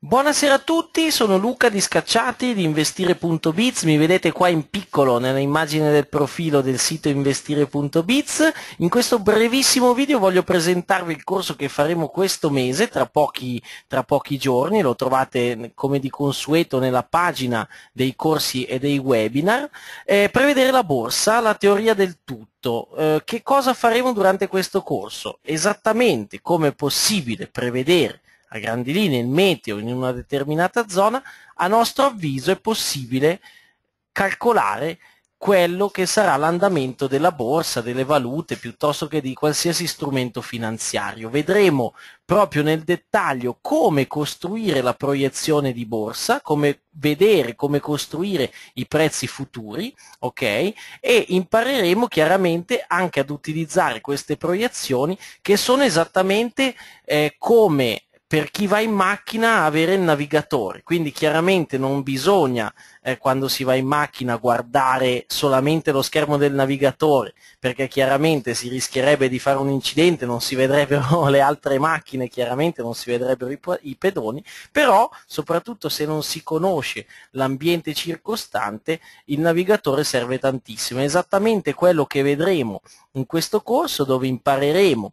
Buonasera a tutti, sono Luca di Scacciati di investire.biz, mi vedete qua in piccolo nella immagine del profilo del sito investire.biz. In questo brevissimo video voglio presentarvi il corso che faremo questo mese, tra pochi, tra pochi giorni, lo trovate come di consueto nella pagina dei corsi e dei webinar, eh, prevedere la borsa, la teoria del tutto eh, che cosa faremo durante questo corso? Esattamente come è possibile prevedere a grandi linee il meteo in una determinata zona, a nostro avviso è possibile calcolare quello che sarà l'andamento della borsa, delle valute, piuttosto che di qualsiasi strumento finanziario. Vedremo proprio nel dettaglio come costruire la proiezione di borsa, come vedere come costruire i prezzi futuri, ok? E impareremo chiaramente anche ad utilizzare queste proiezioni che sono esattamente eh, come per chi va in macchina avere il navigatore, quindi chiaramente non bisogna eh, quando si va in macchina guardare solamente lo schermo del navigatore, perché chiaramente si rischierebbe di fare un incidente, non si vedrebbero le altre macchine, chiaramente non si vedrebbero i, i pedoni, però soprattutto se non si conosce l'ambiente circostante, il navigatore serve tantissimo, è esattamente quello che vedremo in questo corso dove impareremo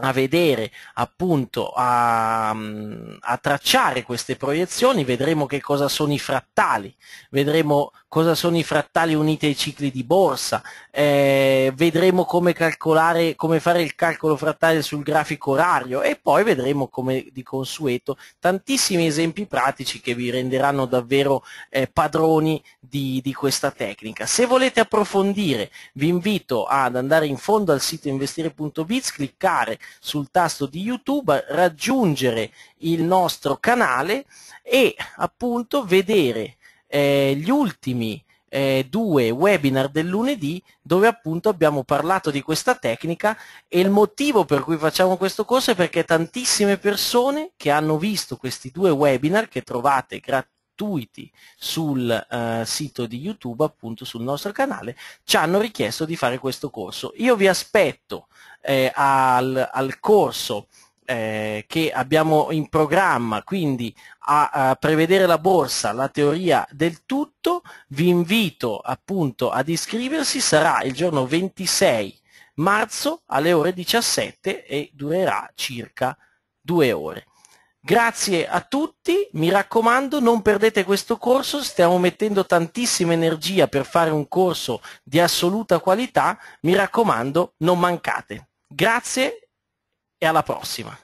a vedere appunto a, mm, a, tracciare queste proiezioni vedremo che cosa sono i frattali vedremo cosa sono i frattali uniti ai cicli di borsa, eh, vedremo come, calcolare, come fare il calcolo frattale sul grafico orario e poi vedremo come di consueto tantissimi esempi pratici che vi renderanno davvero eh, padroni di, di questa tecnica. Se volete approfondire vi invito ad andare in fondo al sito investire.biz, cliccare sul tasto di YouTube, raggiungere il nostro canale e appunto vedere eh, gli ultimi eh, due webinar del lunedì dove appunto abbiamo parlato di questa tecnica e il motivo per cui facciamo questo corso è perché tantissime persone che hanno visto questi due webinar che trovate gratuiti sul eh, sito di YouTube, appunto sul nostro canale, ci hanno richiesto di fare questo corso. Io vi aspetto eh, al, al corso eh, che abbiamo in programma, quindi a, a, prevedere la borsa, la teoria del tutto, vi invito appunto ad iscriversi, sarà il giorno 26 marzo alle ore 17 e durerà circa due ore. Grazie a tutti, mi raccomando non perdete questo corso, stiamo mettendo tantissima energia per fare un corso di assoluta qualità, mi raccomando non mancate. Grazie e alla prossima.